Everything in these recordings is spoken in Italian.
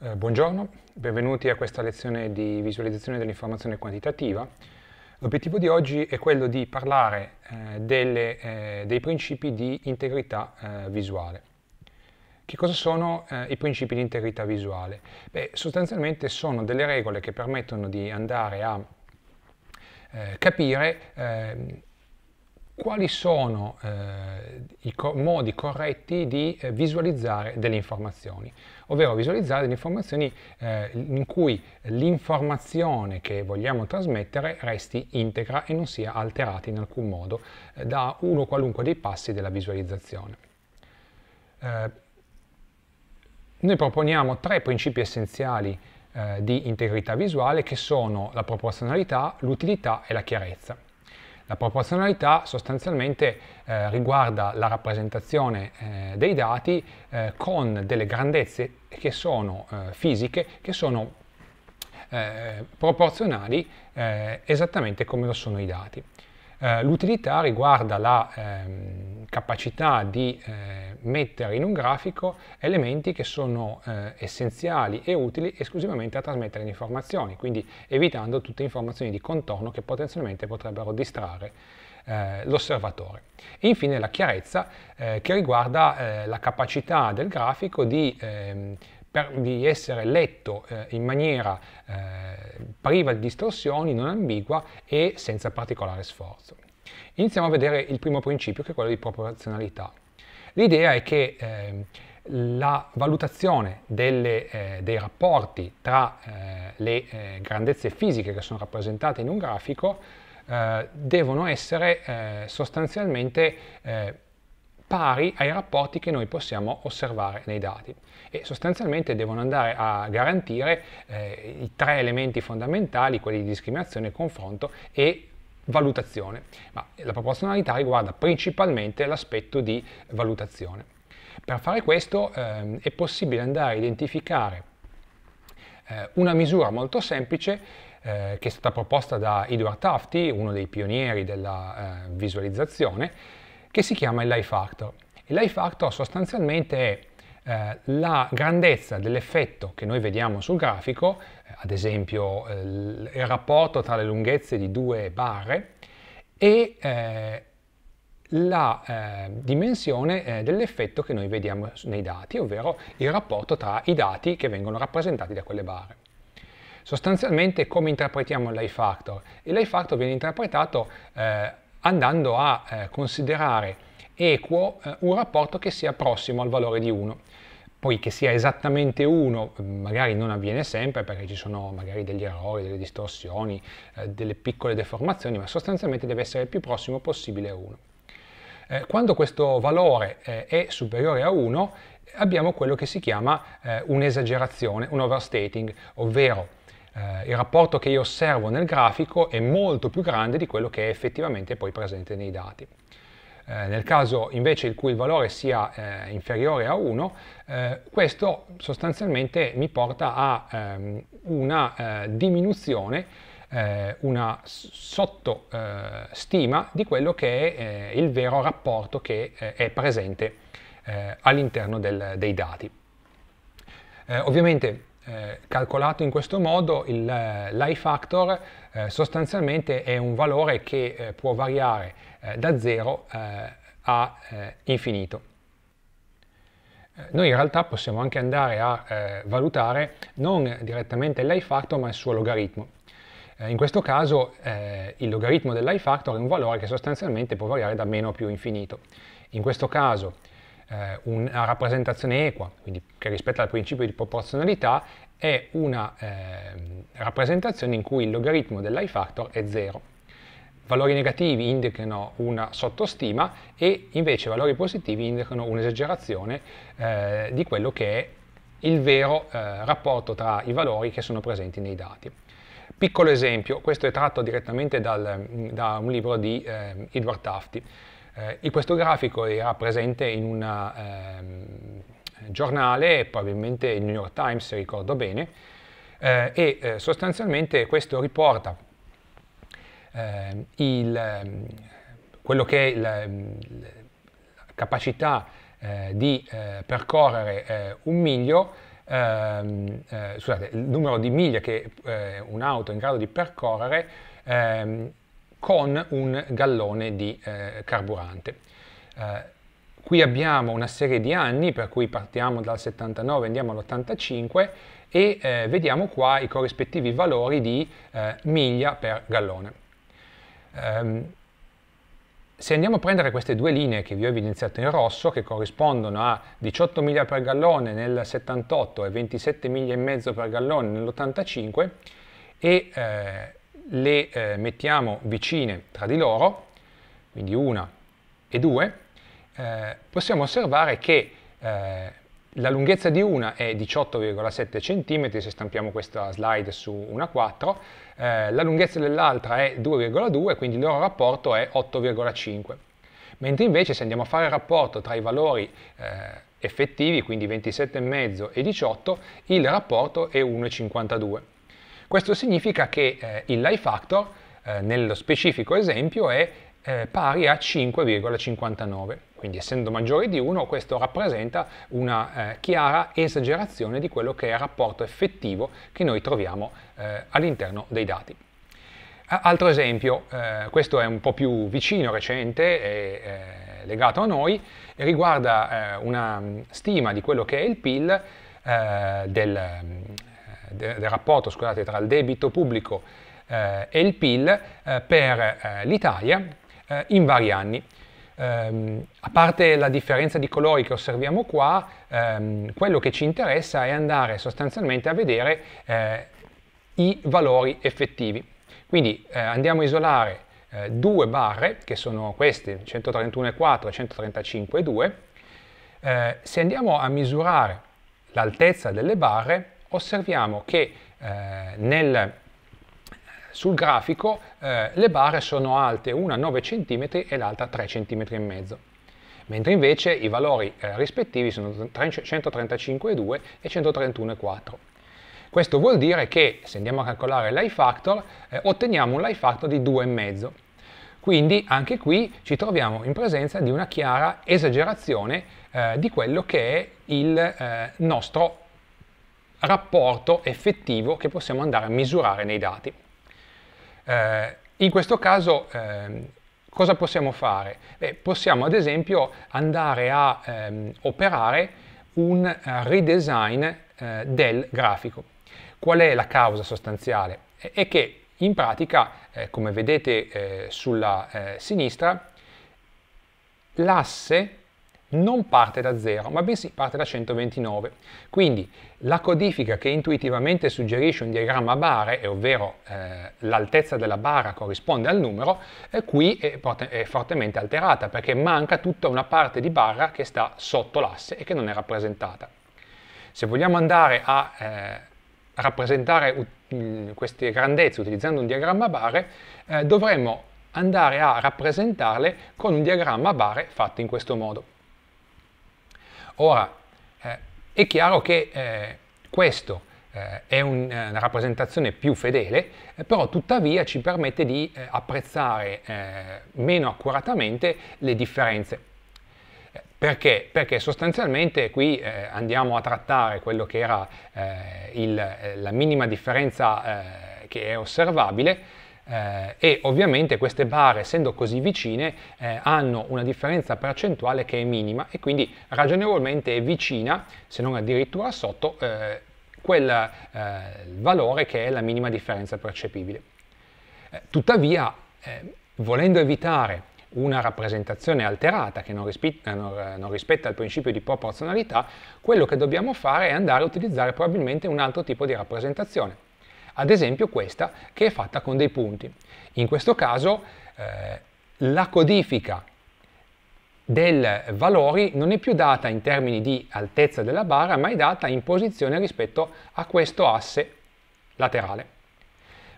Eh, buongiorno, benvenuti a questa lezione di visualizzazione dell'informazione quantitativa. L'obiettivo di oggi è quello di parlare eh, delle, eh, dei principi di integrità eh, visuale. Che cosa sono eh, i principi di integrità visuale? Beh, sostanzialmente sono delle regole che permettono di andare a eh, capire ehm, quali sono eh, i co modi corretti di eh, visualizzare delle informazioni ovvero visualizzare delle informazioni eh, in cui l'informazione che vogliamo trasmettere resti integra e non sia alterata in alcun modo eh, da uno qualunque dei passi della visualizzazione. Eh, noi proponiamo tre principi essenziali eh, di integrità visuale che sono la proporzionalità, l'utilità e la chiarezza. La proporzionalità sostanzialmente eh, riguarda la rappresentazione eh, dei dati eh, con delle grandezze che sono eh, fisiche, che sono eh, proporzionali eh, esattamente come lo sono i dati. Eh, l'utilità riguarda la ehm, capacità di eh, mettere in un grafico elementi che sono eh, essenziali e utili esclusivamente a trasmettere informazioni, quindi evitando tutte le informazioni di contorno che potenzialmente potrebbero distrarre eh, l'osservatore. infine la chiarezza eh, che riguarda la capacità del grafico di ehm, per, di essere letto eh, in maniera eh, priva di distorsioni, non ambigua e senza particolare sforzo. Iniziamo a vedere il primo principio che è quello di proporzionalità. L'idea è che eh, la valutazione delle, eh, dei rapporti tra eh, le eh, grandezze fisiche che sono rappresentate in un grafico eh, devono essere eh, sostanzialmente pari ai rapporti che noi possiamo osservare nei dati e sostanzialmente devono andare a garantire eh, i tre elementi fondamentali, quelli di discriminazione, confronto e valutazione, ma la proporzionalità riguarda principalmente l'aspetto di valutazione. Per fare questo eh, è possibile andare a identificare eh, una misura molto semplice eh, che è stata proposta da Edward Tafti, uno dei pionieri della eh, visualizzazione, che si chiama il Life Factor. Il Life Factor sostanzialmente è eh, la grandezza dell'effetto che noi vediamo sul grafico, eh, ad esempio eh, il rapporto tra le lunghezze di due barre, e la eh, dimensione eh, dell'effetto che noi vediamo nei dati, ovvero il rapporto tra i dati che vengono rappresentati da quelle barre. Sostanzialmente come interpretiamo l'I factor? l'I factor viene interpretato eh, andando a considerare equo eh, un rapporto che sia prossimo al valore di 1. Poi che sia esattamente 1 mm, magari non avviene sempre perché ci sono magari degli errori, delle distorsioni, eh, delle piccole deformazioni, ma sostanzialmente deve essere il più prossimo possibile a 1. Eh, quando questo valore eh, è superiore a 1 abbiamo quello che si chiama eh, un'esagerazione, un overstating, ovvero Uh, il rapporto che io osservo nel grafico è molto più grande di quello che è effettivamente poi presente nei dati. Eh, nel caso invece il cui il valore sia eh, inferiore a 1, eh, questo sostanzialmente mi porta a ehm, una eh, diminuzione eh, una sottostima di quello che è il vero rapporto che è presente all'interno dei dati. ovviamente eh, calcolato in questo modo eh, l'I factor eh, sostanzialmente è un valore che eh, può variare eh, da 0 a infinito. Noi in realtà possiamo anche andare a valutare non direttamente l'I factor ma il suo logaritmo. in questo caso il logaritmo dell'I factor è un valore che sostanzialmente può variare da meno a più infinito. In questo caso eh, una rappresentazione equa, quindi che rispetta il principio di proporzionalità, è una eh, rappresentazione in cui il logaritmo dell'i factor è 0. Valori negativi indicano una sottostima e invece valori positivi indicano un'esagerazione eh, di quello che è il vero eh, rapporto tra i valori che sono presenti nei dati. Piccolo esempio, questo è tratto direttamente dal, da un libro di ehm, Edward Tafti. Eh, e questo grafico era presente in un eh, giornale, probabilmente il New York Times, se ricordo bene, eh, e eh, sostanzialmente questo riporta ehm, il, ehm, quello che è la, ehm, la capacità eh, di eh, percorrere un miglio eh, scusate, il numero di miglia che eh, un'auto è in grado di percorrere ehm, con un gallone di eh, carburante. Eh, qui abbiamo una serie di anni, per cui partiamo dal 79 e andiamo all'85 e eh, vediamo qua i corrispettivi valori di eh, miglia per gallone. Um, se andiamo a prendere queste due linee che vi ho evidenziato in rosso, che corrispondono a 18 miglia per gallone nel 78 e 27 miglia e mezzo per gallone nell'85, e eh, le eh, mettiamo vicine tra di loro, quindi una e due, eh, possiamo osservare che eh, la lunghezza di una è 18,7 cm, se stampiamo questa slide su una 4, eh, la lunghezza dell'altra è 2,2, quindi il loro rapporto è 8,5. Mentre invece se andiamo a fare il rapporto tra i valori eh, effettivi, quindi 27,5 e 18, il rapporto è 1,52. Questo significa che eh, il life factor, eh, nello specifico esempio, è eh, pari a 5,59. Quindi essendo maggiore di 1 questo rappresenta una eh, chiara esagerazione di quello che è il rapporto effettivo che noi troviamo eh, all'interno dei dati. Altro esempio, eh, questo è un po' più vicino, recente, e, legato a noi, riguarda una mm, stima di quello che è il PIL del, mm, del rapporto scusate, tra il debito pubblico eh, e il PIL eh, per eh, l'Italia eh, in vari anni. Ehm, a parte la differenza di colori che osserviamo qua, ehm, quello che ci interessa è andare sostanzialmente a vedere eh, i valori effettivi. Quindi eh, andiamo a isolare due barre, che sono queste, 131,4 e 135,2. se andiamo a misurare l'altezza delle barre, osserviamo che eh, nel, sul grafico eh, le barre sono alte una 9 cm e l'altra 3 cm e mezzo mentre invece i valori eh, rispettivi sono 135,2 e 131,4. Questo vuol dire che se andiamo a calcolare l'I factor eh, otteniamo un l'I factor di 2,5. Quindi anche qui ci troviamo in presenza di una chiara esagerazione eh, di quello che è il eh, nostro rapporto effettivo che possiamo andare a misurare nei dati. Eh, in questo caso eh, cosa possiamo fare? Eh, possiamo ad esempio andare a ehm, operare un redesign eh, del grafico. Qual è la causa sostanziale? È che in pratica, eh, come vedete eh, sulla sinistra, l'asse non parte da 0, ma bensì parte da 129. Quindi la codifica che intuitivamente suggerisce un diagramma a bare, e ovvero eh, l'altezza della barra corrisponde al numero, eh, qui è, è, fortemente alterata perché manca tutta una parte di barra che sta sotto l'asse e che non è rappresentata. Se vogliamo andare a eh, rappresentare mm, queste grandezze utilizzando un diagramma a bare, eh, dovremmo andare a rappresentarle con un diagramma a bare fatto in questo modo. Ora, eh, è chiaro che eh, questo eh, è un, eh, una rappresentazione più fedele, eh, però tuttavia ci permette di apprezzare meno accuratamente le differenze. Perché? Perché sostanzialmente qui eh, andiamo a trattare quello che era eh, il, la minima differenza eh, che è osservabile eh, e ovviamente queste barre, essendo così vicine, eh, hanno una differenza percentuale che è minima e quindi ragionevolmente è vicina, se non addirittura sotto, eh, quel eh, valore che è la minima differenza percepibile. Eh, tuttavia, eh, volendo evitare una rappresentazione alterata che non, rispetta, non, non rispetta il principio di proporzionalità, quello che dobbiamo fare è andare a utilizzare probabilmente un altro tipo di rappresentazione ad esempio questa che è fatta con dei punti. In questo caso eh, la codifica del valori non è più data in termini di altezza della barra, ma è data in posizione rispetto a questo asse laterale.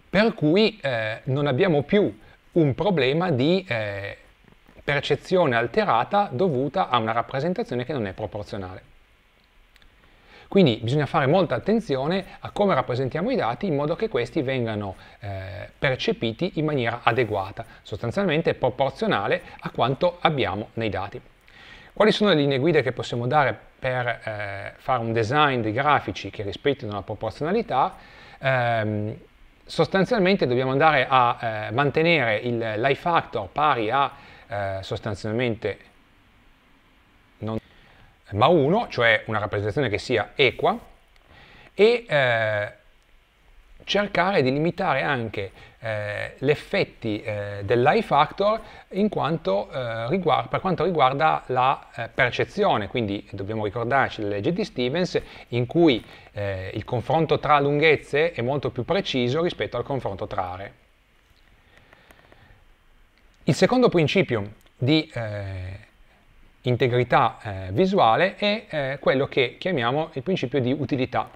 Per cui eh, non abbiamo più un problema di eh, percezione alterata dovuta a una rappresentazione che non è proporzionale. Quindi bisogna fare molta attenzione a come rappresentiamo i dati in modo che questi vengano eh, percepiti in maniera adeguata, sostanzialmente proporzionale a quanto abbiamo nei dati. Quali sono le linee guida che possiamo dare per eh, fare un design dei grafici che rispettino la proporzionalità? Eh, sostanzialmente dobbiamo andare a eh, mantenere il life factor pari a eh, sostanzialmente ma 1, cioè una rappresentazione che sia equa, e eh, cercare di limitare anche eh, gli effetti eh, dell'eye factor quanto, eh, riguarda, per quanto riguarda la eh, percezione, quindi dobbiamo ricordarci la legge di Stevens in cui eh, il confronto tra lunghezze è molto più preciso rispetto al confronto tra aree. Il secondo principio di eh, integrità eh, visuale e eh, quello che chiamiamo il principio di utilità,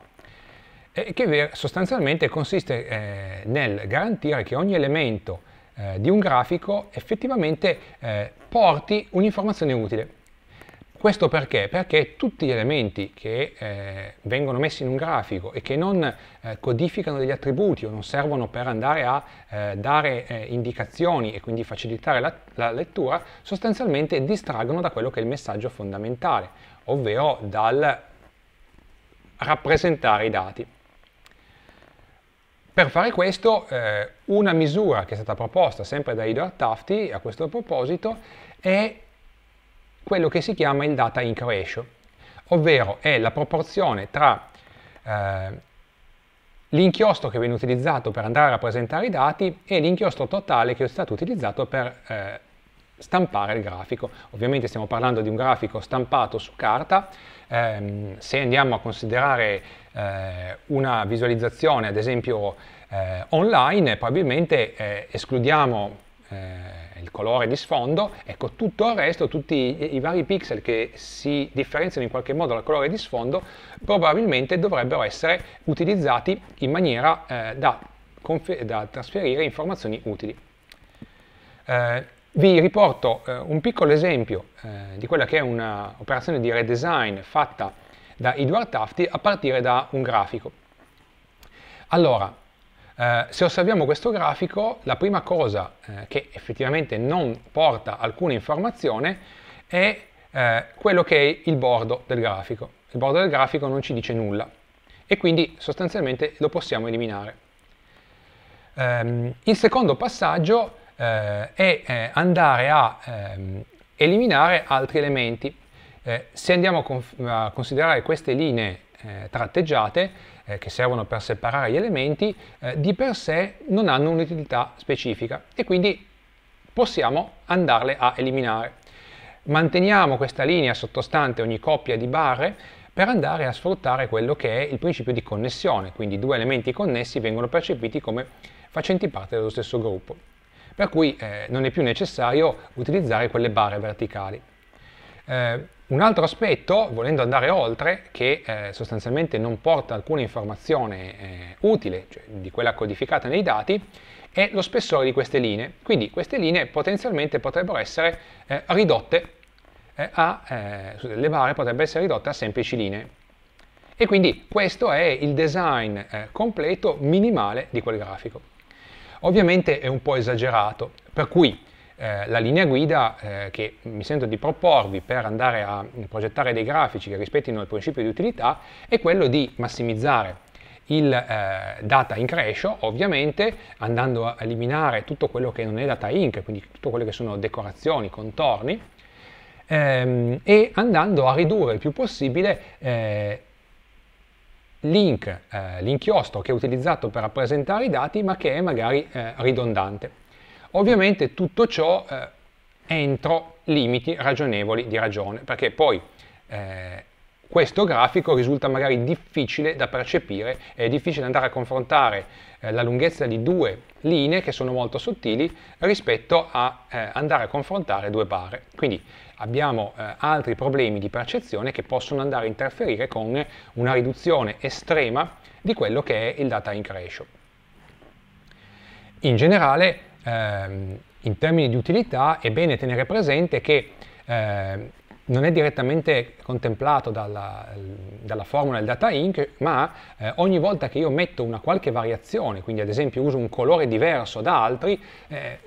eh, che sostanzialmente consiste eh, nel garantire che ogni elemento eh, di un grafico effettivamente eh, porti un'informazione utile. Questo perché? Perché tutti gli elementi che eh, vengono messi in un grafico e che non eh, codificano degli attributi o non servono per andare a eh, dare eh, indicazioni e quindi facilitare la, la lettura, sostanzialmente distraggono da quello che è il messaggio fondamentale, ovvero dal rappresentare i dati. Per fare questo, eh, una misura che è stata proposta sempre da Ido Tafti a questo proposito è quello che si chiama il data inc ratio, ovvero è la proporzione tra eh, l'inchiostro che viene utilizzato per andare a rappresentare i dati e l'inchiostro totale che è stato utilizzato per eh, stampare il grafico. Ovviamente stiamo parlando di un grafico stampato su carta, ehm, se andiamo a considerare eh, una visualizzazione ad esempio eh, online probabilmente eh, escludiamo eh, il colore di sfondo, ecco tutto il resto, tutti i, vari pixel che si differenziano in qualche modo dal colore di sfondo, probabilmente dovrebbero essere utilizzati in maniera eh, da, da, trasferire informazioni utili. Eh, vi riporto eh, un piccolo esempio eh, di quella che è un'operazione di redesign fatta da Edward Tafti a partire da un grafico. Allora, eh, se osserviamo questo grafico, la prima cosa eh, che effettivamente non porta alcuna informazione è eh, quello che è il bordo del grafico. Il bordo del grafico non ci dice nulla e quindi sostanzialmente lo possiamo eliminare. Ehm, il secondo passaggio eh, è eh, andare a ehm, eliminare altri elementi. se andiamo a, a considerare queste linee tratteggiate, eh, che servono per separare gli elementi, eh, di per sé non hanno un'utilità specifica e quindi possiamo andarle a eliminare. Manteniamo questa linea sottostante ogni coppia di barre per andare a sfruttare quello che è il principio di connessione, quindi due elementi connessi vengono percepiti come facenti parte dello stesso gruppo. Per cui eh, non è più necessario utilizzare quelle barre verticali. Eh, un altro aspetto, volendo andare oltre, che eh, sostanzialmente non porta alcuna informazione eh, utile, cioè di quella codificata nei dati, è lo spessore di queste linee. Quindi queste linee potenzialmente potrebbero essere eh, ridotte eh, a, eh, le bare potrebbero essere ridotte a semplici linee. E quindi questo è il design eh, completo minimale di quel grafico. Ovviamente è un po' esagerato, per cui eh, la linea guida eh, che mi sento di proporvi per andare a progettare dei grafici che rispettino il principio di utilità è quello di massimizzare il eh, data in crescio, ovviamente andando a eliminare tutto quello che non è data ink quindi tutto quello che sono decorazioni, contorni, ehm, e andando a ridurre il più possibile eh, link, eh, l'inchiostro che è utilizzato per rappresentare i dati, ma che è magari eh, ridondante. Ovviamente tutto ciò eh, entro limiti ragionevoli di ragione, perché poi eh, questo grafico risulta magari difficile da percepire, è difficile andare a confrontare eh, la lunghezza di due linee che sono molto sottili rispetto a eh, andare a confrontare due barre. Quindi abbiamo eh, altri problemi di percezione che possono andare a interferire con una riduzione estrema di quello che è il data in crescio. In generale ehm, in termini di utilità è bene tenere presente che eh, non è direttamente contemplato dalla, dalla formula del data ink, ma eh, ogni volta che io metto una qualche variazione, quindi ad esempio uso un colore diverso da altri, eh,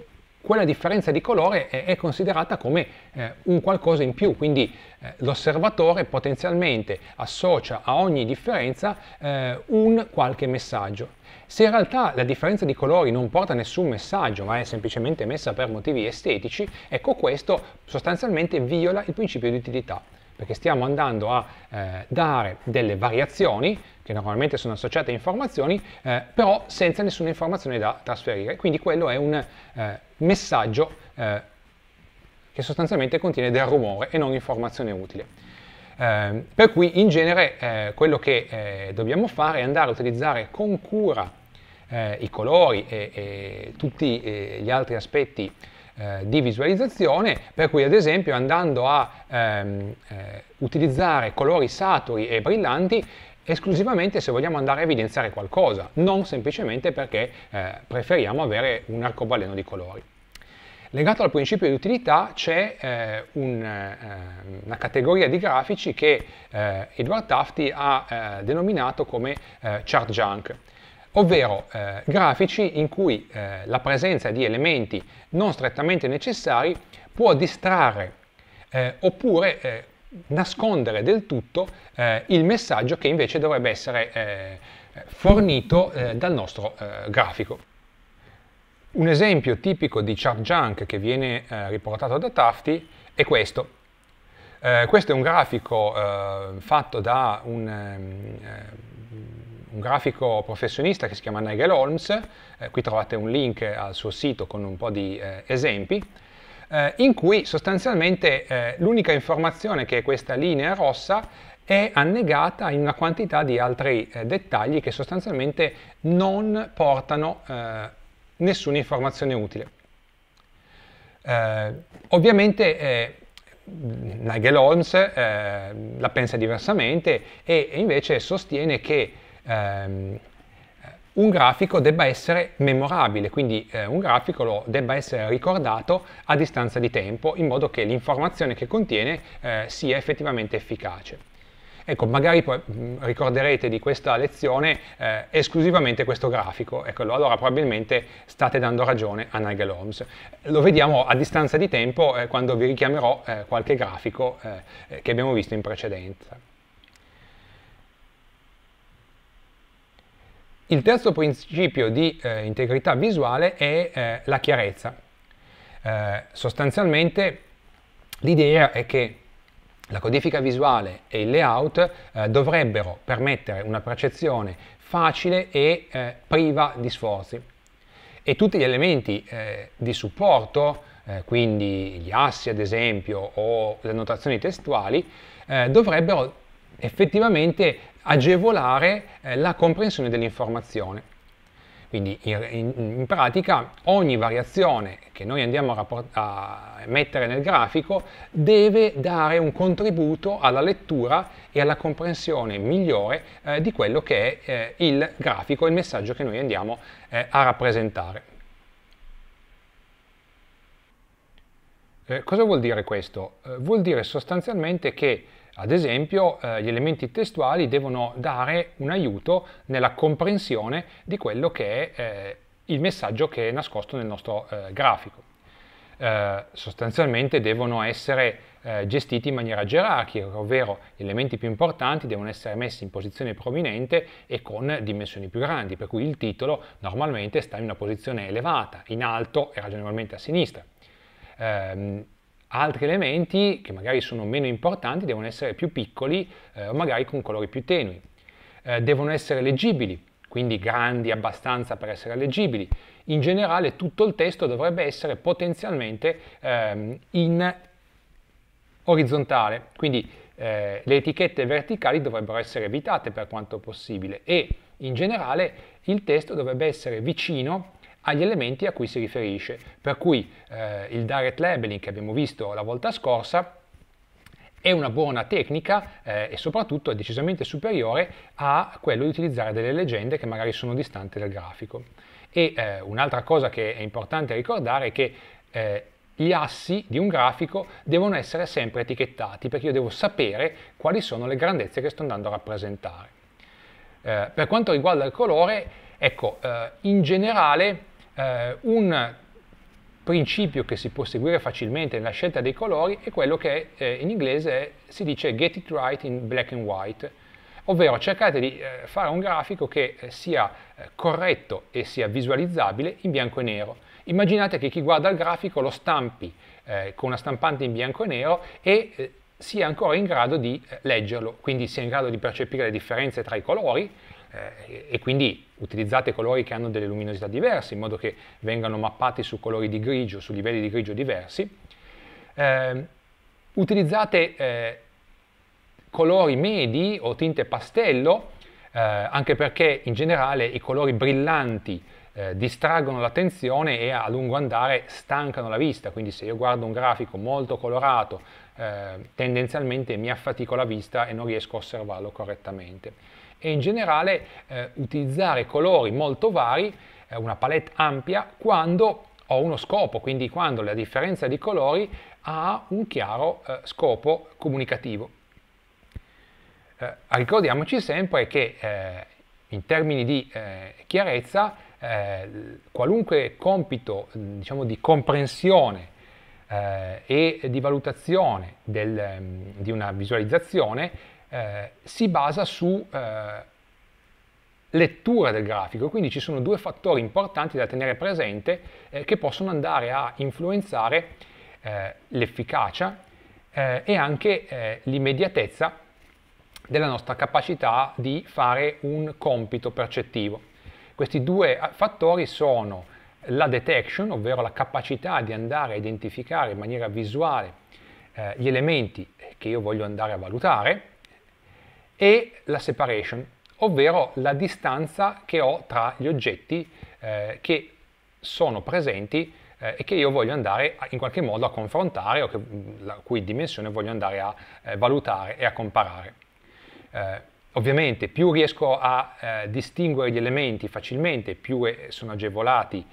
quella differenza di colore è, è considerata come eh, un qualcosa in più, quindi eh, l'osservatore potenzialmente associa a ogni differenza eh, un qualche messaggio. Se in realtà la differenza di colori non porta nessun messaggio, ma è semplicemente messa per motivi estetici, ecco questo sostanzialmente viola il principio di utilità perché stiamo andando a eh, dare delle variazioni che normalmente sono associate a informazioni, eh, però senza nessuna informazione da trasferire. Quindi quello è un, eh, messaggio eh, che sostanzialmente contiene del rumore e non informazione utile. Eh, per cui in genere eh, quello che eh, dobbiamo fare è andare a utilizzare con cura eh, i colori e, e tutti eh, gli altri aspetti di visualizzazione, per cui ad esempio andando a ehm, utilizzare colori saturi e brillanti esclusivamente se vogliamo andare a evidenziare qualcosa, non semplicemente perché eh, preferiamo avere un arcobaleno di colori. Legato al principio di utilità c'è eh, un, eh, una categoria di grafici che eh, Edward Tafti ha eh, denominato come eh, chart junk, ovvero eh, grafici in cui la presenza di elementi non strettamente necessari può distrarre oppure nascondere del tutto il messaggio che invece dovrebbe essere fornito dal nostro grafico. Un esempio tipico di chart junk che viene eh, riportato da Tafti è questo. Eh, questo è un grafico eh, fatto da un, ehm, eh, un, grafico professionista che si chiama Nigel Holmes, eh, qui trovate un link al suo sito con un po' di eh, esempi, in cui sostanzialmente l'unica informazione che è questa linea rossa è annegata in una quantità di altri dettagli che sostanzialmente non portano eh, nessuna informazione utile. Eh, ovviamente eh, Nigel Holmes eh, la pensa diversamente e, invece sostiene che ehm, un grafico debba essere memorabile, quindi eh, un grafico lo debba essere ricordato a distanza di tempo in modo che l'informazione che contiene eh, sia effettivamente efficace. Ecco, magari mm, ricorderete di questa lezione eh, esclusivamente questo grafico, ecco, allora probabilmente state dando ragione a Nigel Holmes. Lo vediamo a distanza di tempo eh, quando vi richiamerò eh, qualche grafico eh, che abbiamo visto in precedenza. Il terzo principio di eh, integrità visuale è eh, la chiarezza. sostanzialmente l'idea è che la codifica visuale e il layout eh, dovrebbero permettere una percezione facile e eh, priva di sforzi. E tutti gli elementi eh, di supporto, eh, quindi gli assi ad esempio o le annotazioni testuali, eh, dovrebbero effettivamente agevolare eh, la comprensione dell'informazione. Quindi in, in, pratica ogni variazione che noi andiamo a, a, mettere nel grafico deve dare un contributo alla lettura e alla comprensione migliore eh, di quello che è eh, il grafico, il messaggio che noi andiamo eh, a rappresentare. Eh, cosa vuol dire questo? Eh, vuol dire sostanzialmente che ad esempio, eh, gli elementi testuali devono dare un aiuto nella comprensione di quello che è eh, il messaggio che è nascosto nel nostro eh, grafico. Eh, sostanzialmente devono essere eh, gestiti in maniera gerarchica, ovvero gli elementi più importanti devono essere messi in posizione prominente e con dimensioni più grandi, per cui il titolo normalmente sta in una posizione elevata, in alto e ragionevolmente a sinistra. Ehm, altri elementi che magari sono meno importanti devono essere più piccoli eh, magari con colori più tenui. Eh, devono essere leggibili, quindi grandi abbastanza per essere leggibili. In generale tutto il testo dovrebbe essere potenzialmente ehm, in orizzontale, quindi eh, le etichette verticali dovrebbero essere evitate per quanto possibile e in generale il testo dovrebbe essere vicino agli elementi a cui si riferisce. Per cui eh, il direct labeling che abbiamo visto la volta scorsa è una buona tecnica eh, e soprattutto è decisamente superiore a quello di utilizzare delle leggende che magari sono distanti dal grafico. E eh, un'altra cosa che è importante ricordare è che eh, gli assi di un grafico devono essere sempre etichettati perché io devo sapere quali sono le grandezze che sto andando a rappresentare. Eh, per quanto riguarda il colore, ecco, eh, in generale eh, un principio che si può seguire facilmente nella scelta dei colori è quello che eh, in inglese è, si dice get it right in black and white, ovvero cercate di eh, fare un grafico che eh, sia eh, corretto e sia visualizzabile in bianco e nero. Immaginate che chi guarda il grafico lo stampi eh, con una stampante in bianco e nero e eh, sia ancora in grado di leggerlo, quindi sia in grado di percepire le differenze tra i colori, eh, e quindi utilizzate colori che hanno delle luminosità diverse in modo che vengano mappati su colori di grigio, su livelli di grigio diversi. Ehm, eh, utilizzate colori medi o tinte pastello eh, anche perché in generale i colori brillanti eh, distraggono l'attenzione e a lungo andare stancano la vista, quindi se io guardo un grafico molto colorato eh, tendenzialmente mi affatico la vista e non riesco a osservarlo correttamente e in generale eh, utilizzare colori molto vari, eh, una palette ampia, quando ho uno scopo, quindi quando la differenza di colori ha un chiaro eh, scopo comunicativo. Eh, ricordiamoci sempre che eh, in termini di eh, chiarezza qualunque compito diciamo, di comprensione e di valutazione del, mm, di una visualizzazione eh, si basa su eh, lettura del grafico, quindi ci sono due fattori importanti da tenere presente eh, che possono andare a influenzare eh, l'efficacia eh, e anche l'immediatezza della nostra capacità di fare un compito percettivo. Questi due fattori sono la detection, ovvero la capacità di andare a identificare in maniera visuale eh, gli elementi che io voglio andare a valutare, e la separation, ovvero la distanza che ho tra gli oggetti eh, che sono presenti eh, e che io voglio andare a, in qualche modo a confrontare o che, mm, la cui dimensione voglio andare a eh, valutare e a comparare. Eh, ovviamente più riesco a eh, distinguere gli elementi facilmente, più sono agevolati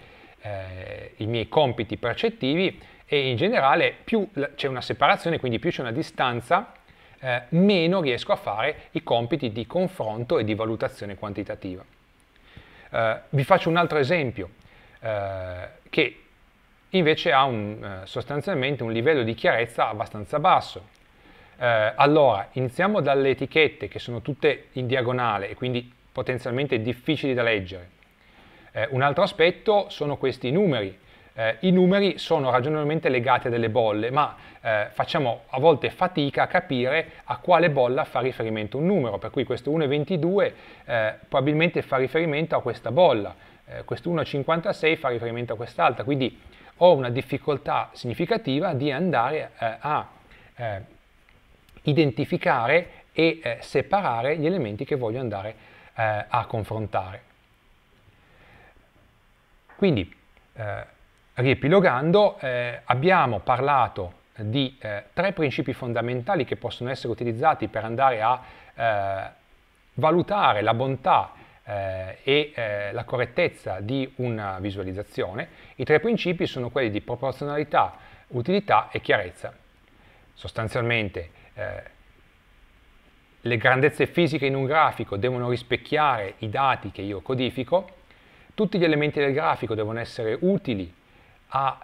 eh, i miei compiti percettivi e in generale più c'è una separazione, quindi più c'è una distanza eh, meno riesco a fare i compiti di confronto e di valutazione quantitativa. Eh, vi faccio un altro esempio eh, che invece ha un, eh, sostanzialmente un livello di chiarezza abbastanza basso. Eh, allora, iniziamo dalle etichette che sono tutte in diagonale e quindi potenzialmente difficili da leggere. Eh, un altro aspetto sono questi numeri eh, i numeri sono ragionevolmente legati a delle bolle, ma eh, facciamo a volte fatica a capire a quale bolla fa riferimento un numero, per cui questo 1,22 eh, probabilmente fa riferimento a questa bolla, eh, questo 1,56 fa riferimento a quest'altra, quindi ho una difficoltà significativa di andare eh, a eh, identificare e separare gli elementi che voglio andare a confrontare. Quindi, riepilogando, eh, abbiamo parlato di eh, tre principi fondamentali che possono essere utilizzati per andare a eh, valutare la bontà eh, e eh, la correttezza di una visualizzazione. I tre principi sono quelli di proporzionalità, utilità e chiarezza. Sostanzialmente eh, le grandezze fisiche in un grafico devono rispecchiare i dati che io codifico, tutti gli elementi del grafico devono essere utili a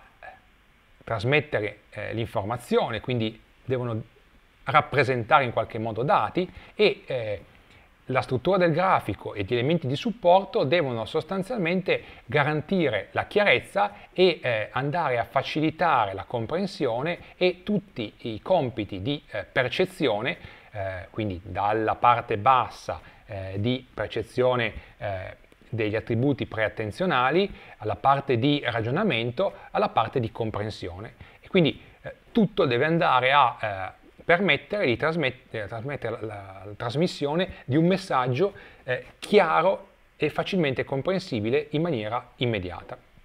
trasmettere eh, l'informazione, quindi devono rappresentare in qualche modo dati e eh, la struttura del grafico e gli elementi di supporto devono sostanzialmente garantire la chiarezza e eh, andare a facilitare la comprensione e tutti i compiti di eh, percezione, eh, quindi dalla parte bassa eh, di percezione eh, degli attributi preattenzionali alla parte di ragionamento, alla parte di comprensione. E quindi eh, tutto deve andare a eh, permettere di trasmettere, eh, trasmettere la, la, la, trasmissione di un messaggio eh, chiaro e facilmente comprensibile in maniera immediata.